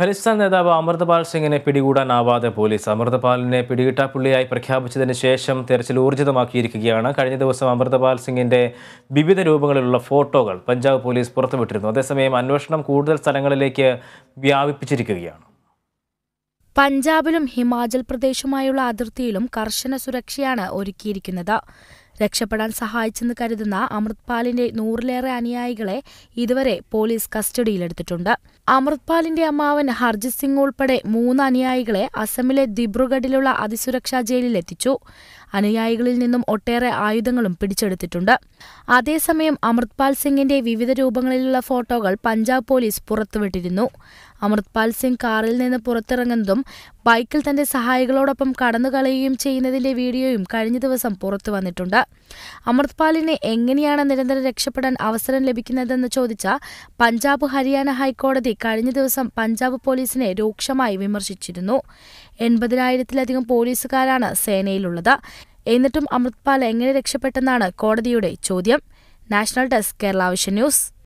ഖലിസ്ഥാൻ നേതാവ് അമൃതപാൽ സിംഗിനെ പിടികൂടാനാവാതെ പോലീസ് അമൃതപാലിനെ പുള്ളിയായി പ്രഖ്യാപിച്ചതിന് ശേഷം തെരച്ചിൽ ഊർജിതമാക്കിയിരിക്കുകയാണ് കഴിഞ്ഞ ദിവസം അമൃതപാൽ സിംഗിന്റെ വിവിധ രൂപങ്ങളിലുള്ള ഫോട്ടോകൾ പഞ്ചാബ് പോലീസ് പുറത്തുവിട്ടിരുന്നു അതേസമയം അന്വേഷണം കൂടുതൽ സ്ഥലങ്ങളിലേക്ക് വ്യാപിപ്പിച്ചിരിക്കുകയാണ് പഞ്ചാബിലും ഹിമാചൽ പ്രദേശുമായുള്ള അതിർത്തിയിലും കർശന സുരക്ഷയാണ് ഒരുക്കിയിരിക്കുന്നത് രക്ഷപ്പെടാൻ സഹായിച്ചെന്ന് കരുതുന്ന അമൃത്പാലിന്റെ നൂറിലേറെ അനുയായികളെ ഇതുവരെ പോലീസ് കസ്റ്റഡിയിലെടുത്തിട്ടുണ്ട് അമൃത്പാലിന്റെ അമ്മാവൻ ഹർജിത് സിംഗ് ഉൾപ്പെടെ മൂന്ന് അനുയായികളെ അസമിലെ ദിബ്രുഗഡിലുള്ള അതിസുരക്ഷാ ജയിലിൽ എത്തിച്ചു അനുയായികളിൽ നിന്നും ഒട്ടേറെ ആയുധങ്ങളും പിടിച്ചെടുത്തിട്ടുണ്ട് അതേസമയം അമൃത്പാൽ സിംഗിന്റെ വിവിധ രൂപങ്ങളിലുള്ള ഫോട്ടോകൾ പഞ്ചാബ് പോലീസ് പുറത്തുവിട്ടിരുന്നു അമൃത്പാൽ സിംഗ് കാറിൽ നിന്ന് പുറത്തിറങ്ങുന്നതും ബൈക്കിൽ തന്റെ സഹായികളോടൊപ്പം കടന്നു കളയുകയും ചെയ്യുന്നതിന്റെ വീഡിയോയും കഴിഞ്ഞ ദിവസം പുറത്തു വന്നിട്ടുണ്ട് അമൃത്പാലിനെ എങ്ങനെയാണ് നിരന്തരം രക്ഷപ്പെടാൻ അവസരം ലഭിക്കുന്നതെന്ന് ചോദിച്ച പഞ്ചാബ് ഹരിയാന ഹൈക്കോടതി കഴിഞ്ഞ ദിവസം പഞ്ചാബ് പോലീസിനെ രൂക്ഷമായി വിമർശിച്ചിരുന്നു എൺപതിനായിരത്തിലധികം പോലീസുകാരാണ് സേനയിലുള്ളത് എന്നിട്ടും അമൃത്പാൽ എങ്ങനെ രക്ഷപ്പെട്ടെന്നാണ് കോടതിയുടെ ചോദ്യം national desk Kerala vision news